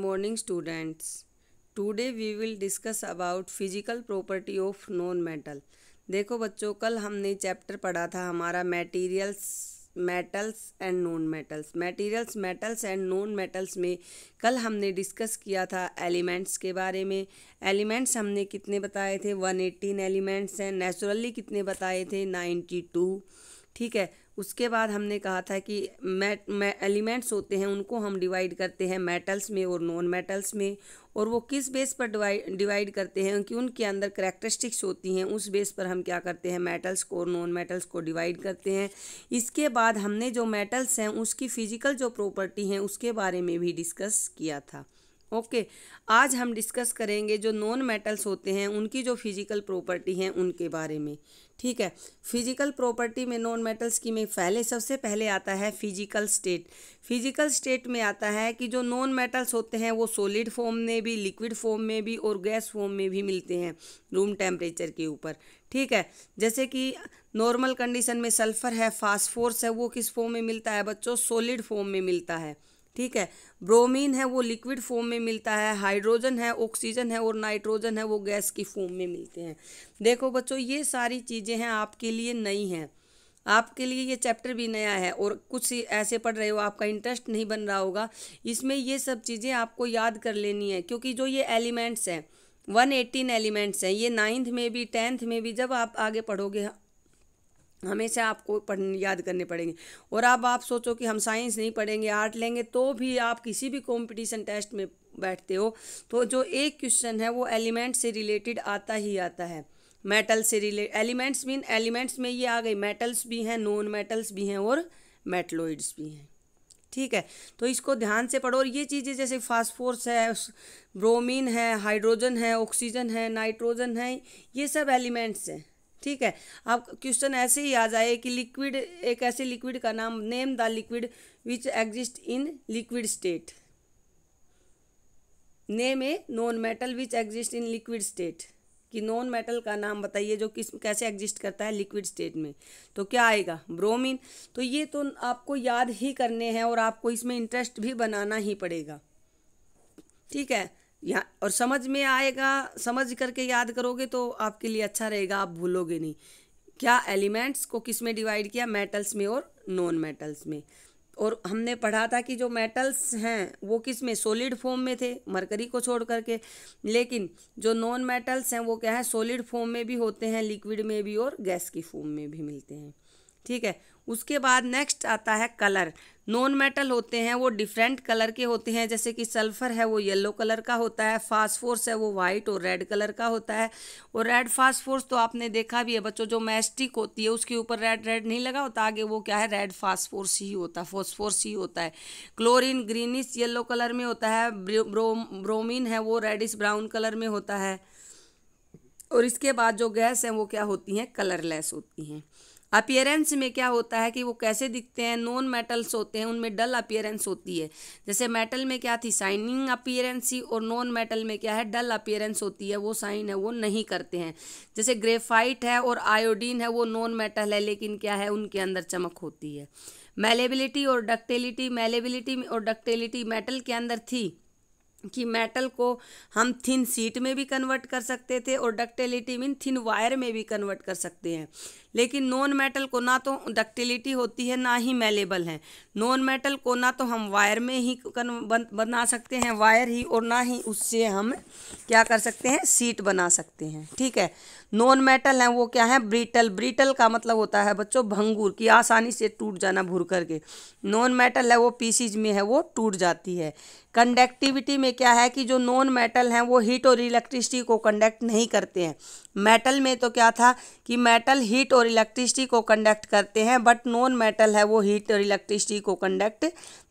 morning students today we will discuss about physical property of non metal देखो बच्चों कल हमने चैप्टर पढ़ा था हमारा materials metals and non metals materials metals and non metals में कल हमने डिस्कस किया था एलिमेंट्स के बारे में एलिमेंट्स हमने कितने बताए थे वन एटीन एलिमेंट्स हैं नेचुरली कितने बताए थे नाइन्टी टू ठीक है उसके बाद हमने कहा था कि मैट मै, एलिमेंट्स होते हैं उनको हम डिवाइड करते हैं मेटल्स में और नॉन मेटल्स में और वो किस बेस पर डिवाइड करते हैं कि उनके अंदर करेक्टरिस्टिक्स होती हैं उस बेस पर हम क्या करते हैं मेटल्स को और नॉन मेटल्स को डिवाइड करते हैं इसके बाद हमने जो मेटल्स हैं उसकी फ़िज़िकल जो प्रॉपर्टी हैं उसके बारे में भी डिस्कस किया था ओके आज हम डिस्कस करेंगे जो नॉन मेटल्स होते हैं उनकी जो फिजिकल प्रॉपर्टी हैं उनके बारे में ठीक है फिजिकल प्रॉपर्टी में नॉन मेटल्स की में पहले सबसे पहले आता है फिजिकल स्टेट फिजिकल स्टेट में आता है कि जो नॉन मेटल्स होते हैं वो सॉलिड फॉर्म में भी लिक्विड फॉर्म में भी और गैस फॉर्म में भी मिलते हैं रूम टेम्परेचर के ऊपर ठीक है जैसे कि नॉर्मल कंडीशन में सल्फर है फास्फोर्स है वो किस फॉर्म में मिलता है बच्चों सॉलिड फॉर्म में मिलता है ठीक है ब्रोमीन है वो लिक्विड फॉर्म में मिलता है हाइड्रोजन है ऑक्सीजन है और नाइट्रोजन है वो गैस की फॉर्म में मिलते हैं देखो बच्चों ये सारी चीज़ें हैं आपके लिए नई हैं आपके लिए ये चैप्टर भी नया है और कुछ ऐसे पढ़ रहे हो आपका इंटरेस्ट नहीं बन रहा होगा इसमें ये सब चीज़ें आपको याद कर लेनी है क्योंकि जो ये एलिमेंट्स हैं वन एटीन एलिमेंट्स हैं ये नाइन्थ में भी टेंथ में भी जब आप आगे पढ़ोगे हमेशा आपको पढ़ याद करने पड़ेंगे और अब आप सोचो कि हम साइंस नहीं पढ़ेंगे आर्ट लेंगे तो भी आप किसी भी कंपटीशन टेस्ट में बैठते हो तो जो एक क्वेश्चन है वो एलिमेंट से रिलेटेड आता ही आता है मेटल से रिले एलिमेंट्स मीन एलिमेंट्स में ये आ गई मेटल्स भी हैं नॉन मेटल्स भी हैं और मेटलोइड्स भी हैं ठीक है तो इसको ध्यान से पढ़ो और ये चीज़ें जैसे फास्फोरस है ब्रोमीन है हाइड्रोजन है ऑक्सीजन है नाइट्रोजन है ये सब एलिमेंट्स हैं ठीक है आप क्वेश्चन ऐसे ही आ जाए कि लिक्विड एक ऐसे लिक्विड का नाम name the liquid which exist in liquid state name a non metal which exist in liquid state कि नॉन मेटल का नाम बताइए जो किस कैसे एग्जिस्ट करता है लिक्विड स्टेट में तो क्या आएगा ब्रोमीन तो ये तो आपको याद ही करने हैं और आपको इसमें इंटरेस्ट भी बनाना ही पड़ेगा ठीक है यहाँ और समझ में आएगा समझ करके याद करोगे तो आपके लिए अच्छा रहेगा आप भूलोगे नहीं क्या एलिमेंट्स को किस में डिवाइड किया मेटल्स में और नॉन मेटल्स में और हमने पढ़ा था कि जो मेटल्स हैं वो किस में सॉलिड फॉर्म में थे मरकरी को छोड़ करके लेकिन जो नॉन मेटल्स हैं वो क्या है सॉलिड फॉर्म में भी होते हैं लिक्विड में भी और गैस की फॉर्म में भी मिलते हैं ठीक है उसके बाद नेक्स्ट आता है कलर नॉन मेटल होते हैं वो डिफरेंट कलर के होते हैं जैसे कि सल्फ़र है वो येलो कलर का होता है फास्फोर्स है वो वाइट और रेड कलर का होता है और रेड फास्फोर्स तो आपने देखा भी है बच्चों जो मैस्टिक होती है उसके ऊपर रेड रेड नहीं लगा होता आगे वो क्या है रेड फास्फोर्स ही होता है फॉस्फोर्स ही होता है क्लोरिन ग्रीनिश येलो कलर में होता है ब्रोमिन है वो रेडिश ब्राउन कलर में होता है और इसके बाद जो गैस है वो क्या होती हैं कलरलेस होती हैं अपियरेंस में क्या होता है कि वो कैसे दिखते हैं नॉन मेटल्स होते हैं उनमें डल अपियरेंस होती है जैसे मेटल में क्या थी साइनिंग अपियरेंस ही और नॉन मेटल में क्या है डल अपियरेंस होती है वो साइन है वो नहीं करते हैं जैसे ग्रेफाइट है और आयोडीन है वो नॉन मेटल है लेकिन क्या है उनके अंदर चमक होती है मेलेबिलिटी और डक्टेलिटी मेलेबिलिटी और डक्टेलिटी मेटल के अंदर थी कि मेटल को हम थिन सीट में भी कन्वर्ट कर सकते थे और डक्टिलिटी मीन थिन वायर में भी कन्वर्ट कर सकते हैं लेकिन नॉन मेटल को ना तो डक्टिलिटी होती है ना ही मेलेबल है नॉन मेटल को ना तो हम वायर में ही बना सकते हैं वायर ही और ना ही उससे हम क्या कर सकते हैं सीट बना सकते हैं ठीक है नॉन मेटल हैं वो क्या है ब्रिटल ब्रिटल का मतलब होता है बच्चों भंगूर की आसानी से टूट जाना भूर करके नॉन मेटल है वो पीसीज में है वो टूट जाती है कंडक्टिविटी में क्या है कि जो नॉन मेटल हैं वो हीट और इलेक्ट्रिसिटी को कंडक्ट नहीं करते हैं मेटल में तो क्या था कि मेटल हीट और इलेक्ट्रिसिटी को कंडक्ट करते हैं बट नॉन मेटल है वो हीट और इलेक्ट्रिसिटी को कंडक्ट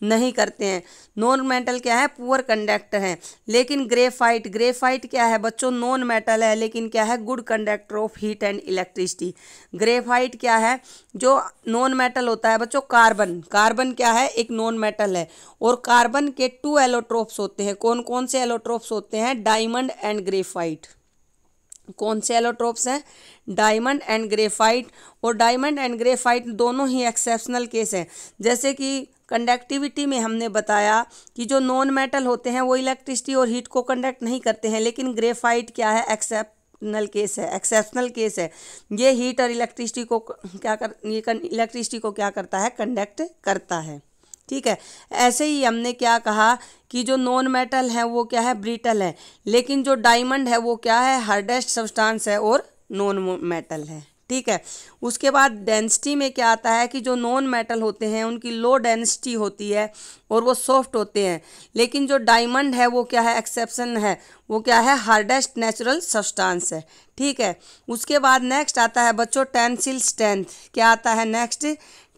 नहीं करते हैं नॉन मेटल क्या है पुअर कंडक्टर हैं लेकिन ग्रेफाइट ग्रेफाइट क्या है बच्चों नॉन मेटल है लेकिन क्या है good conductor of heat and electricity graphite क्या है जो नॉन मेटल होता है बच्चों कार्बन कार्बन क्या है एक नॉन मेटल है और कार्बन के टू एलोट्रोप्स होते हैं कौन कौन से एलोट्रोप्स होते हैं डायमंड एंड ग्रेफाइट कौन से एलोट्रोप्स हैं डायमंड एंड ग्रेफाइट और डायमंड एंड ग्रेफाइट दोनों ही एक्सेप्शनल केस हैं जैसे कि कंडक्टिविटी में हमने बताया कि जो नॉन मेटल होते हैं वो इलेक्ट्रिसिटी और हीट को कंडक्ट नहीं करते हैं लेकिन ग्रेफाइट क्या है एक्सेप्ट एक्सेप्शनल केस है एक्सेप्शनल केस है ये हीट और इलेक्ट्रिसिटी को क्या कर ये इलेक्ट्रिसिटी को क्या करता है कंडक्ट करता है ठीक है ऐसे ही हमने क्या कहा कि जो नॉन मेटल है वो क्या है ब्रिटल है लेकिन जो डायमंड है वो क्या है हार्डेस्ट सब्सटेंस है और नॉन मेटल है ठीक है उसके बाद डेंसिटी में क्या आता है कि जो नॉन मेटल होते हैं उनकी लो डेंसिटी होती है और वो सॉफ्ट होते हैं लेकिन जो डायमंड है वो क्या है एक्सेप्शन है वो क्या है हार्डेस्ट नेचुरल सब्सटेंस है ठीक है उसके बाद नेक्स्ट आता है बच्चों टेंसिल स्ट्रेंथ क्या आता है next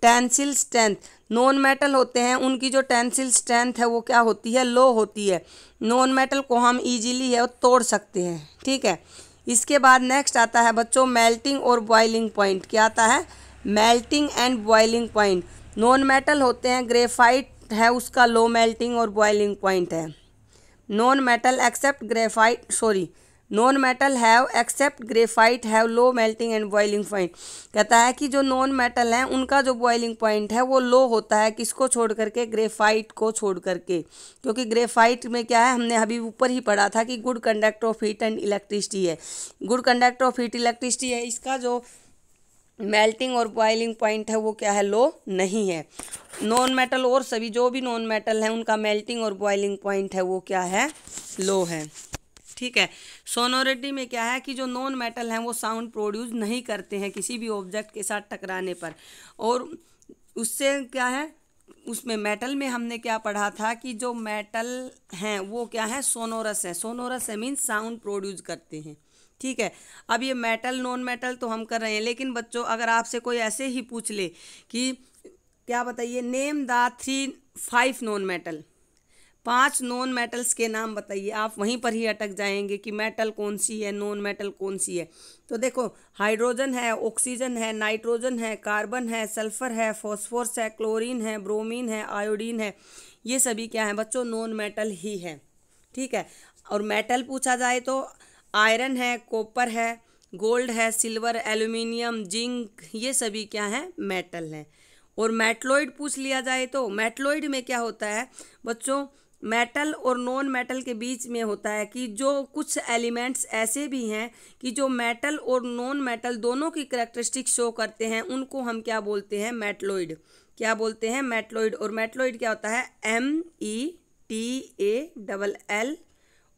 tensile strength non metal होते हैं उनकी जो टेंसिल स्ट्रेंथ है वो क्या होती है लो होती है नॉन मेटल को हम इजीली है तोड़ सकते हैं ठीक है इसके बाद नेक्स्ट आता है बच्चों मेल्टिंग और बॉइलिंग पॉइंट क्या आता है melting and boiling point non metal होते हैं ग्रेफाइट है उसका लो मेल्टिंग और बॉइलिंग पॉइंट है non metal except graphite sorry non metal have except graphite have low melting and boiling point कहता है कि जो नॉन मेटल है उनका जो बॉइलिंग पॉइंट है वो लो होता है किसको छोड़ करके ग्रेफाइट को छोड़ करके क्योंकि ग्रेफाइट में क्या है हमने अभी ऊपर ही पढ़ा था कि good conductor of heat and electricity है good conductor of heat electricity है इसका जो मेल्टिंग और बॉइलिंग पॉइंट है वो क्या है लो नहीं है नॉन मेटल और सभी जो भी नॉन मेटल हैं उनका मेल्टिंग और बॉइलिंग पॉइंट है वो क्या है लो है ठीक है सोनोरिटी में क्या है कि जो नॉन मेटल हैं वो साउंड प्रोड्यूस नहीं करते हैं किसी भी ऑब्जेक्ट के साथ टकराने पर और उससे क्या है उसमें मेटल में हमने क्या पढ़ा था कि जो मेटल हैं वो क्या है सोनोरस है सोनोरस है मीन साउंड प्रोड्यूस करते हैं ठीक है अब ये मेटल नॉन मेटल तो हम कर रहे हैं लेकिन बच्चों अगर आपसे कोई ऐसे ही पूछ ले कि क्या बताइए name the three five non metal पांच नॉन मेटल्स के नाम बताइए आप वहीं पर ही अटक जाएंगे कि मेटल कौन सी है नॉन मेटल कौन सी है तो देखो हाइड्रोजन है ऑक्सीजन है नाइट्रोजन है कार्बन है सल्फर है फॉस्फोरस है क्लोरीन है ब्रोमीन है आयोडीन है ये सभी क्या है बच्चों नॉन मेटल ही है ठीक है और मेटल पूछा जाए तो आयरन है कॉपर है गोल्ड है सिल्वर एल्यूमिनियम जिंक ये सभी क्या हैं मेटल हैं और मेटलॉइड पूछ लिया जाए तो मेटलॉइड में क्या होता है बच्चों मेटल और नॉन मेटल के बीच में होता है कि जो कुछ एलिमेंट्स ऐसे भी हैं कि जो मेटल और नॉन मेटल दोनों की करेक्टरिस्टिक शो करते हैं उनको हम क्या बोलते हैं मेटलोइड क्या बोलते हैं मेटलोइड और मेटलोइड क्या होता है M E T A double L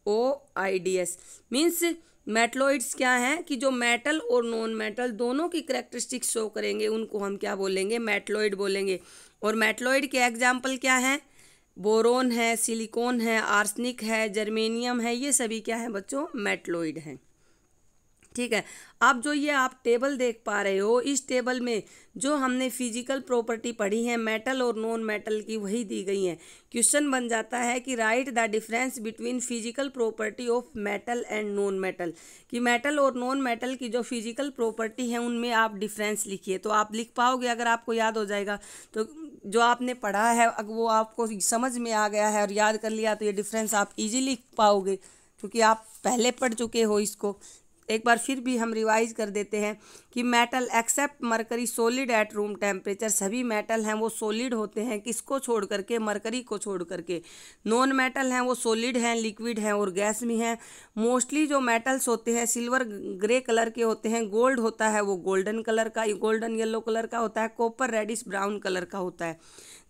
O I D S means metalloids क्या हैं कि जो मेटल और नॉन मेटल दोनों की करेक्टरिस्टिक शो करेंगे उनको हम क्या बोलेंगे मेटलोइड बोलेंगे और मेटलोइड के एग्जाम्पल क्या हैं बोरोन है सिलिकॉन है आर्सनिक है जर्मेनियम है ये सभी क्या है बच्चों मेटलोइड हैं ठीक है अब जो ये आप टेबल देख पा रहे हो इस टेबल में जो हमने फिजिकल प्रॉपर्टी पढ़ी है मेटल और नॉन मेटल की वही दी गई है क्वेश्चन बन जाता है कि right the difference between physical property of metal and non metal कि मेटल और नॉन मेटल की जो फिजिकल प्रॉपर्टी है उनमें आप डिफरेंस लिखिए तो आप लिख पाओगे अगर आपको याद हो जाएगा तो जो आपने पढ़ा है अगर वो आपको समझ में आ गया है और याद कर लिया तो ये डिफरेंस आप इजीली पाओगे क्योंकि आप पहले पढ़ चुके हो इसको एक बार फिर भी हम रिवाइज कर देते हैं कि metal except mercury solid at room temperature सभी मेटल हैं वो सॉलिड होते हैं किसको छोड़ करके मरकरी को छोड़ करके नॉन मेटल हैं वो सॉलिड हैं लिक्विड हैं और गैस भी हैं मोस्टली जो मेटल्स होते हैं सिल्वर ग्रे कलर के होते हैं गोल्ड होता है वो गोल्डन कलर का गोल्डन येलो कलर का होता है कॉपर रेडिश ब्राउन कलर का होता है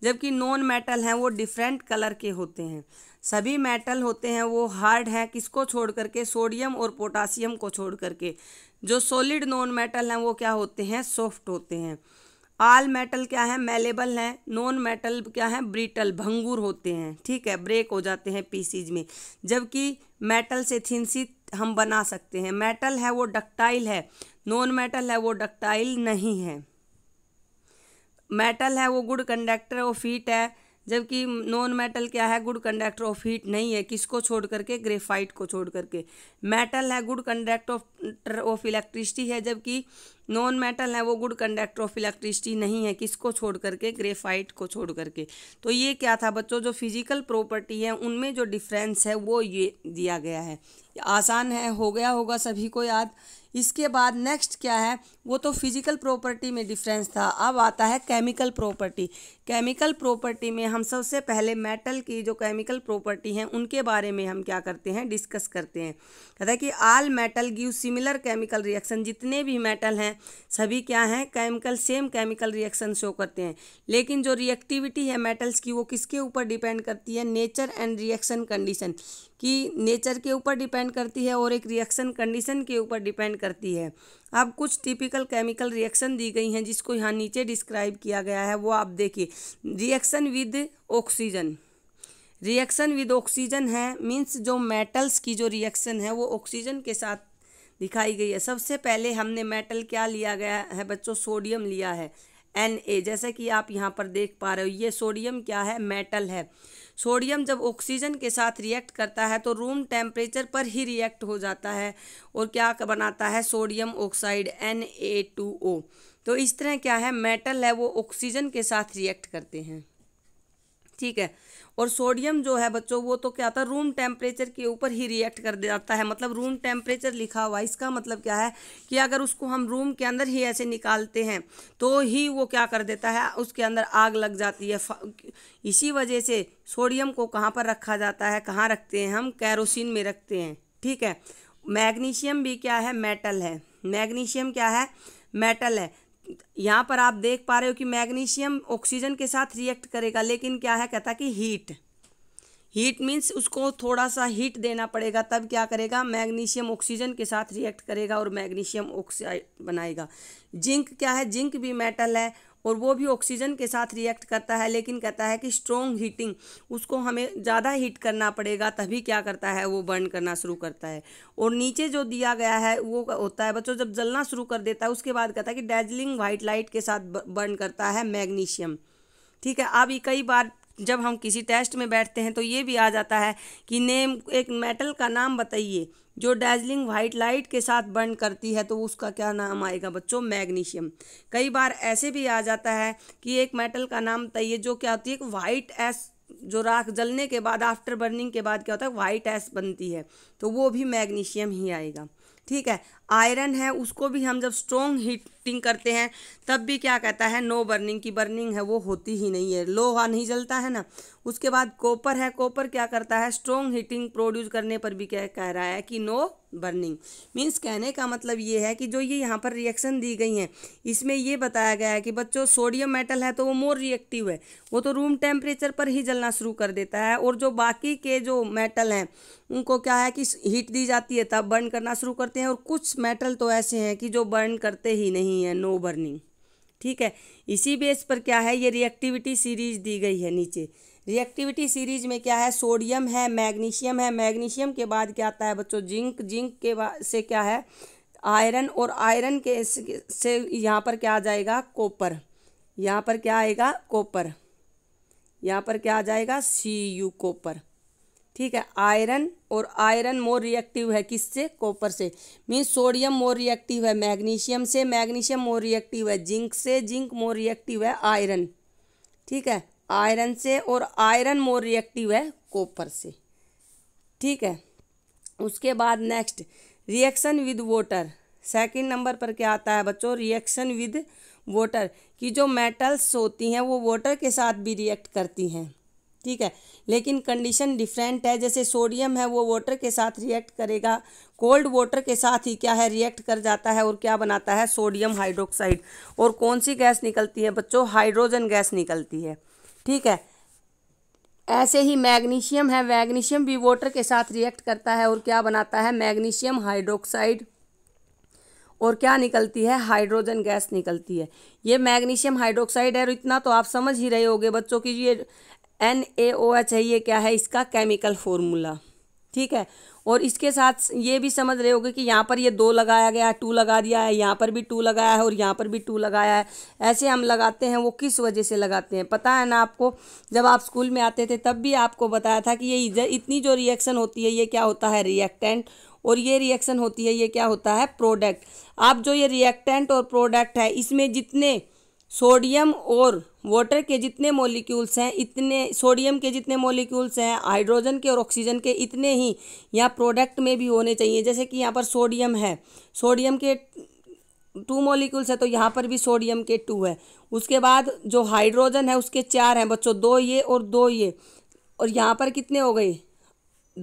जबकि नॉन मेटल हैं वो डिफरेंट कलर के होते हैं सभी मेटल होते हैं वो हार्ड हैं किसको छोड़ करके सोडियम और पोटासियम को छोड़ करके जो सॉलिड नॉन मेटल हैं वो क्या होते हैं सॉफ्ट होते हैं आल मेटल क्या है मेलेबल हैं नॉन मेटल क्या है ब्रिटल भंगूर होते हैं ठीक है ब्रेक हो जाते हैं पीसीज में जबकि मेटल से थिनसी हम बना सकते हैं मेटल है वो डक्टाइल है नॉन मेटल है वो डक्टाइल नहीं है मेटल है वो गुड कंडक्टर वो फीट है जबकि नॉन मेटल क्या है गुड कंडक्टर ऑफ हीट नहीं है किसको छोड़ करके ग्रेफाइट को छोड़ करके मेटल है good conductor of of electricity है जबकि नॉन मेटल है वो गुड कंडक्टर ऑफ इलेक्ट्रिसिटी नहीं है किसको छोड़ करके ग्रेफाइट को छोड़ करके तो ये क्या था बच्चों जो फिजिकल प्रॉपर्टी है उनमें जो डिफरेंस है वो ये दिया गया है आसान है हो गया होगा सभी को याद इसके बाद नेक्स्ट क्या है वो तो फिजिकल प्रॉपर्टी में डिफरेंस था अब आता है केमिकल प्रॉपर्टी केमिकल प्रॉपर्टी में हम सबसे पहले मेटल की जो केमिकल प्रॉपर्टी हैं उनके बारे में हम क्या करते हैं डिस्कस करते हैं कहता है कि all metal give similar chemical reaction जितने भी मेटल हैं सभी क्या हैं chemical same chemical reaction show करते हैं लेकिन जो रिएक्टिविटी है मेटल्स की वो किसके ऊपर डिपेंड करती है नेचर एंड रिएक्शन कंडीशन कि नेचर के ऊपर डिपेंड करती है और एक रिएक्शन कंडीशन के ऊपर डिपेंड करती है अब कुछ टिपिकल केमिकल रिएक्शन दी गई हैं जिसको यहाँ नीचे डिस्क्राइब किया गया है वो आप देखिए reaction with oxygen reaction with oxygen है मीन्स जो मेटल्स की जो रिएक्शन है वो ऑक्सीजन के साथ दिखाई गई है सबसे पहले हमने मेटल क्या लिया गया है बच्चों सोडियम लिया है एन ए जैसे कि आप यहाँ पर देख पा रहे हो ये सोडियम क्या है मेटल है सोडियम जब ऑक्सीजन के साथ रिएक्ट करता है तो रूम टेम्परेचर पर ही रिएक्ट हो जाता है और क्या बनाता है sodium oxide N A two O तो इस तरह क्या है मेटल है वो ऑक्सीजन के साथ रिएक्ट करते हैं ठीक है और सोडियम जो है बच्चों वो तो क्या होता है रूम टेम्परेचर के ऊपर ही रिएक्ट कर जाता है मतलब रूम टेम्परेचर लिखा हुआ इसका मतलब क्या है कि अगर उसको हम रूम के अंदर ही ऐसे निकालते हैं तो ही वो क्या कर देता है उसके अंदर आग लग जाती है इसी वजह से सोडियम को कहाँ पर रखा जाता है कहाँ रखते हैं हम कैरोसिन में रखते हैं ठीक है मैग्नीशियम भी क्या है मेटल है मैग्नीशियम क्या है मेटल है यहाँ पर आप देख पा रहे हो कि मैग्नीशियम ऑक्सीजन के साथ रिएक्ट करेगा लेकिन क्या है कहता कि हीट हीट मीन्स उसको थोड़ा सा हीट देना पड़ेगा तब क्या करेगा मैग्नीशियम ऑक्सीजन के साथ रिएक्ट करेगा और मैग्नीशियम ऑक्साइड बनाएगा जिंक क्या है जिंक भी मेटल है और वो भी ऑक्सीजन के साथ रिएक्ट करता है लेकिन कहता है कि स्ट्रॉन्ग हीटिंग उसको हमें ज़्यादा हीट करना पड़ेगा तभी क्या करता है वो बर्न करना शुरू करता है और नीचे जो दिया गया है वो होता है बच्चों जब जलना शुरू कर देता है उसके बाद कहता है कि डेजलिंग वाइट लाइट के साथ बर्न करता है मैग्नीशियम ठीक है अब कई बार जब हम किसी टेस्ट में बैठते हैं तो ये भी आ जाता है कि नेम एक मेटल का नाम बताइए जो डैजलिंग वाइट लाइट के साथ बर्न करती है तो उसका क्या नाम आएगा बच्चों मैग्नीशियम कई बार ऐसे भी आ जाता है कि एक मेटल का नाम बताइए जो क्या होती है वाइट एस जो राख जलने के बाद आफ्टर बर्निंग के बाद क्या होता है वाइट एस बनती है तो वो भी मैग्नीशियम ही आएगा ठीक है आयरन है उसको भी हम जब स्ट्रॉन्ग हीटिंग करते हैं तब भी क्या कहता है नो बर्निंग की बर्निंग है वो होती ही नहीं है लोहा नहीं जलता है ना उसके बाद कॉपर है कॉपर क्या करता है स्ट्रॉन्ग हीटिंग प्रोड्यूस करने पर भी क्या कह रहा है कि नो बर्निंग मीन्स कहने का मतलब ये है कि जो ये यहाँ पर रिएक्शन दी गई हैं इसमें ये बताया गया है कि बच्चों सोडियम मेटल है तो वो मोर रिएक्टिव है वो तो रूम टेम्परेचर पर ही जलना शुरू कर देता है और जो बाकी के जो मेटल हैं उनको क्या है कि हीट दी जाती है तब बर्न करना शुरू करते हैं और कुछ मेटल तो ऐसे हैं कि जो बर्न करते ही नहीं है नो बर्निंग ठीक है इसी बेस पर क्या है ये रिएक्टिविटी सीरीज दी गई है नीचे रिएक्टिविटी सीरीज में क्या है सोडियम है मैग्नीशियम है मैग्नीशियम के बाद क्या आता है बच्चों जिंक जिंक के बाद से क्या है आयरन और आयरन के से यहाँ पर क्या आ जाएगा कॉपर यहाँ पर क्या आएगा कॉपर यहाँ पर क्या आ जाएगा सी यू कॉपर ठीक है आयरन और आयरन मोर रिएक्टिव है किससे कॉपर से मीन्स सोडियम मोर रिएक्टिव है मैग्नीशियम से मैग्नीशियम मोर रिएक्टिव है जिंक से जिंक मोर रिएक्टिव है आयरन ठीक है आयरन से और आयरन मोर रिएक्टिव है कॉपर से ठीक है उसके बाद next reaction with water second number पर क्या आता है बच्चों रिएक्शन विद वाटर कि जो मेटल्स होती हैं वो वाटर के साथ भी रिएक्ट करती हैं ठीक है लेकिन कंडीशन डिफरेंट है जैसे सोडियम है वो वाटर के साथ रिएक्ट करेगा कोल्ड वाटर के साथ ही क्या है रिएक्ट कर जाता है और क्या बनाता है सोडियम हाइड्रोक्साइड और कौन सी गैस निकलती है बच्चों हाइड्रोजन गैस निकलती है ठीक है ऐसे ही मैग्नीशियम है मैग्नीशियम भी वाटर के साथ रिएक्ट करता है और क्या बनाता है मैग्नीशियम हाइड्रोक्साइड और क्या निकलती है हाइड्रोजन गैस निकलती है ये मैग्नीशियम हाइड्रोक्साइड है और इतना तो आप समझ ही रहे होगे बच्चों की ये एन ए ओ एच है ये क्या है इसका केमिकल फॉर्मूला ठीक है और इसके साथ ये भी समझ रहे होगे कि यहाँ पर ये दो लगाया गया है टू लगा दिया है यहाँ पर भी टू लगाया है और यहाँ पर भी टू लगाया है ऐसे हम लगाते हैं वो किस वजह से लगाते हैं पता है ना आपको जब आप स्कूल में आते थे तब भी आपको बताया था कि ये इतनी जो रिएक्शन होती है ये क्या होता है रिएक्टेंट और ये रिएक्शन होती है ये क्या होता है प्रोडक्ट आप जो ये रिएक्टेंट और प्रोडक्ट है इसमें जितने सोडियम और वाटर के जितने मोलिक्यूल्स हैं इतने सोडियम के जितने मोलिक्यूल्स हैं हाइड्रोजन के और ऑक्सीजन के इतने ही यहाँ प्रोडक्ट में भी होने चाहिए जैसे कि यहाँ पर सोडियम है सोडियम के टू मोलिक्यूल्स है तो यहाँ पर भी सोडियम के टू है उसके बाद जो हाइड्रोजन है उसके चार हैं बच्चों दो ये और दो ये और यहाँ पर कितने हो गए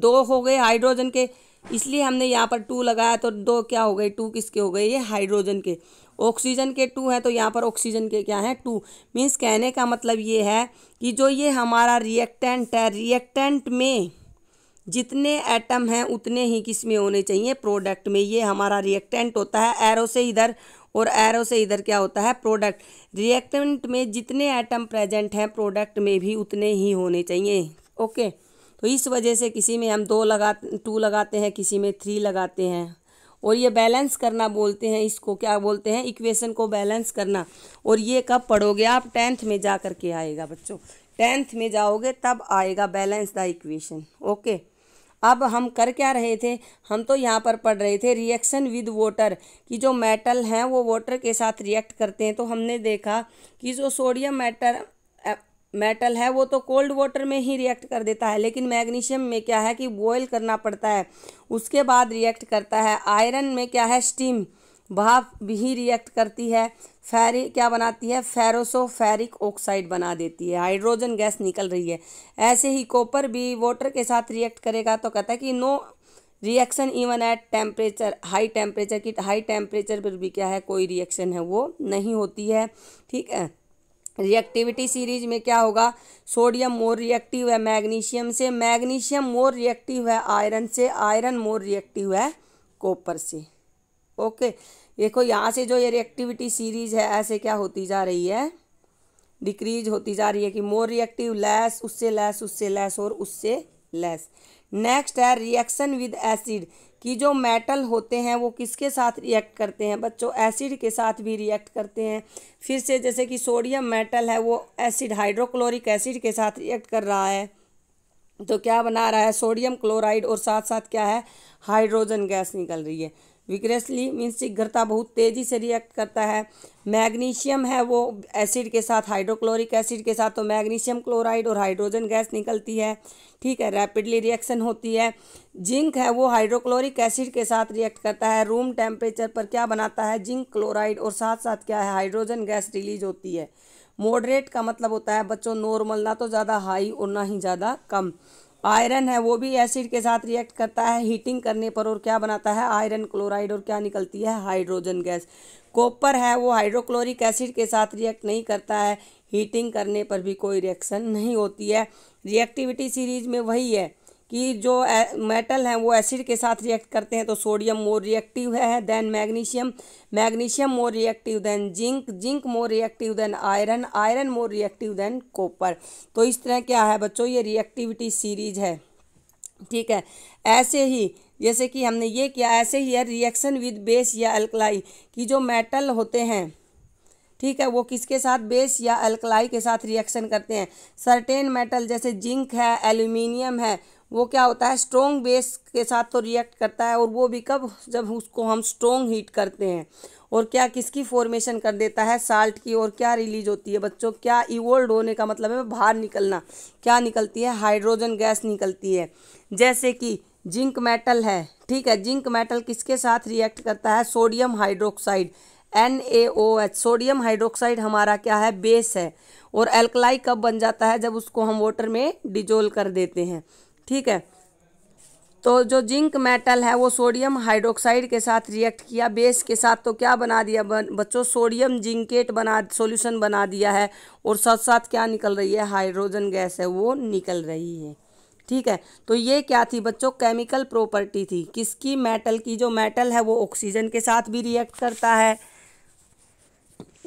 दो हो गए हाइड्रोजन के इसलिए हमने यहाँ पर टू लगाया तो दो क्या हो गए टू किसके हो गए ये हाइड्रोजन के ऑक्सीजन के टू हैं तो यहाँ पर ऑक्सीजन के क्या हैं टू मीन्स कहने का मतलब ये है कि जो ये हमारा रिएक्टेंट है रिएक्टेंट में जितने एटम हैं उतने ही किस में होने चाहिए प्रोडक्ट में ये हमारा रिएक्टेंट होता है एरो से इधर और एरो से इधर क्या होता है प्रोडक्ट रिएक्टेंट में जितने एटम प्रेजेंट हैं प्रोडक्ट में भी उतने ही होने चाहिए ओके तो इस वजह से किसी में हम दो लगा टू लगाते हैं किसी में थ्री लगाते हैं और ये बैलेंस करना बोलते हैं इसको क्या बोलते हैं इक्वेशन को बैलेंस करना और ये कब पढ़ोगे आप टेंथ में जा कर के आएगा बच्चों टेंथ में जाओगे तब आएगा बैलेंस द इक्वेशन ओके अब हम कर क्या रहे थे हम तो यहाँ पर पढ़ रहे थे रिएक्शन विद वाटर कि जो मेटल हैं वो वाटर के साथ रिएक्ट करते हैं तो हमने देखा कि जो सोडियम मेटल मेटल है वो तो कोल्ड वाटर में ही रिएक्ट कर देता है लेकिन मैग्नीशियम में क्या है कि बॉयल करना पड़ता है उसके बाद रिएक्ट करता है आयरन में क्या है स्टीम भाप भी रिएक्ट करती है फेरी क्या बनाती है फेरोसोफेरिक ऑक्साइड बना देती है हाइड्रोजन गैस निकल रही है ऐसे ही कॉपर भी वाटर के साथ रिएक्ट करेगा तो कहता है कि no reaction even at temperature high temperature की हाई टेम्परेचर पर भी क्या है कोई रिएक्शन है वो नहीं होती है ठीक है रिएक्टिविटी सीरीज में क्या होगा सोडियम मोर रिएक्टिव है मैग्नीशियम से मैग्नीशियम मोर रिएक्टिव है आयरन से आयरन मोर रिएक्टिव है कॉपर से ओके देखो यहाँ से जो ये रिएक्टिविटी सीरीज है ऐसे क्या होती जा रही है डिक्रीज होती जा रही है कि मोर रिएक्टिव लेस उससे लेस उससे लेस और उससे लेस नेक्स्ट है रिएक्शन विद एसिड कि जो मेटल होते हैं वो किसके साथ रिएक्ट करते हैं बच्चों एसिड के साथ भी रिएक्ट करते हैं फिर से जैसे कि सोडियम मेटल है वो एसिड हाइड्रोक्लोरिक एसिड के साथ रिएक्ट कर रहा है तो क्या बना रहा है सोडियम क्लोराइड और साथ साथ क्या है हाइड्रोजन गैस निकल रही है विग्रेसली मीन्स शीघ्रता बहुत तेज़ी से रिएक्ट करता है मैग्नीशियम है वो एसिड के साथ हाइड्रोक्लोरिक एसिड के साथ तो मैग्नीशियम क्लोराइड और हाइड्रोजन गैस निकलती है ठीक है रैपिडली रिएक्शन होती है जिंक है वो हाइड्रोक्लोरिक एसिड के साथ रिएक्ट करता है रूम टेम्परेचर पर क्या बनाता है जिंक क्लोराइड और साथ साथ क्या है हाइड्रोजन गैस रिलीज होती है मॉडरेट का मतलब होता है बच्चों नॉर्मल ना तो ज़्यादा हाई और ना ही ज़्यादा कम आयरन है वो भी एसिड के साथ रिएक्ट करता है हीटिंग करने पर और क्या बनाता है आयरन क्लोराइड और क्या निकलती है हाइड्रोजन गैस कॉपर है वो हाइड्रोक्लोरिक एसिड के साथ रिएक्ट नहीं करता है हीटिंग करने पर भी कोई रिएक्शन नहीं होती है रिएक्टिविटी सीरीज में वही है कि जो मेटल हैं वो एसिड के साथ रिएक्ट करते हैं तो सोडियम मोर रिएक्टिव है than magnesium magnesium more reactive than zinc zinc more reactive than iron iron more reactive than copper तो इस तरह क्या है बच्चों ये रिएक्टिविटी सीरीज है ठीक है ऐसे ही जैसे कि हमने ये किया ऐसे ही है रिएक्शन विद बेस या अल्कलाई कि जो मेटल होते हैं ठीक है वो किसके साथ बेस या अल्कलाई के साथ रिएक्शन करते हैं सर्टेन मेटल जैसे जिंक है एल्यूमिनियम है वो क्या होता है स्ट्रॉन्ग बेस के साथ तो रिएक्ट करता है और वो भी कब जब उसको हम स्ट्रॉन्ग हीट करते हैं और क्या किसकी फॉर्मेशन कर देता है साल्ट की और क्या रिलीज होती है बच्चों क्या इवोल्ड होने का मतलब है बाहर निकलना क्या निकलती है हाइड्रोजन गैस निकलती है जैसे कि जिंक मेटल है ठीक है जिंक मेटल किसके साथ रिएक्ट करता है sodium hydroxide N A O H sodium hydroxide हमारा क्या है बेस है और एल्कलाई कब बन जाता है जब उसको हम वाटर में डिजोल कर देते हैं ठीक है तो जो जिंक मेटल है वो सोडियम हाइड्रोक्साइड के साथ रिएक्ट किया बेस के साथ तो क्या बना दिया बन, बच्चों सोडियम जिंकेट बना सॉल्यूशन बना दिया है और साथ साथ क्या निकल रही है हाइड्रोजन गैस है वो निकल रही है ठीक है तो ये क्या थी बच्चों केमिकल प्रॉपर्टी थी किसकी मेटल की जो मेटल है वो ऑक्सीजन के साथ भी रिएक्ट करता है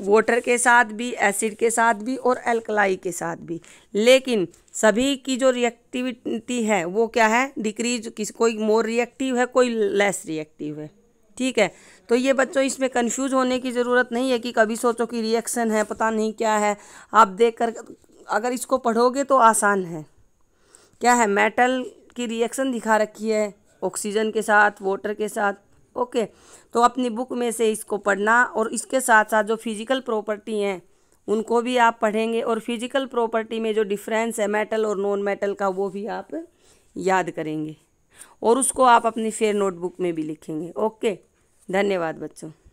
वाटर के साथ भी एसिड के साथ भी और अल्कलाई के साथ भी लेकिन सभी की जो रिएक्टिविटी है वो क्या है डिक्रीज किसी कोई मोर रिएक्टिव है कोई लेस रिएक्टिव है ठीक है तो ये बच्चों इसमें कंफ्यूज होने की ज़रूरत नहीं है कि कभी सोचो कि रिएक्शन है पता नहीं क्या है आप देख कर अगर इसको पढ़ोगे तो आसान है क्या है मेटल की रिएक्शन दिखा रखी है ऑक्सीजन के साथ वाटर के साथ ओके तो अपनी बुक में से इसको पढ़ना और इसके साथ साथ जो फिज़िकल प्रॉपर्टी हैं उनको भी आप पढ़ेंगे और फिजिकल प्रॉपर्टी में जो डिफरेंस है मेटल और नॉन मेटल का वो भी आप याद करेंगे और उसको आप अपनी फेयर नोटबुक में भी लिखेंगे ओके धन्यवाद बच्चों